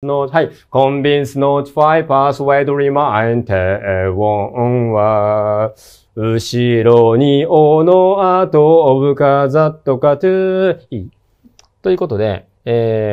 Not, はい。convince, notify, persuade, remind, one は、後ろにおの後、おぶかざっとかと、いい。ということで、えー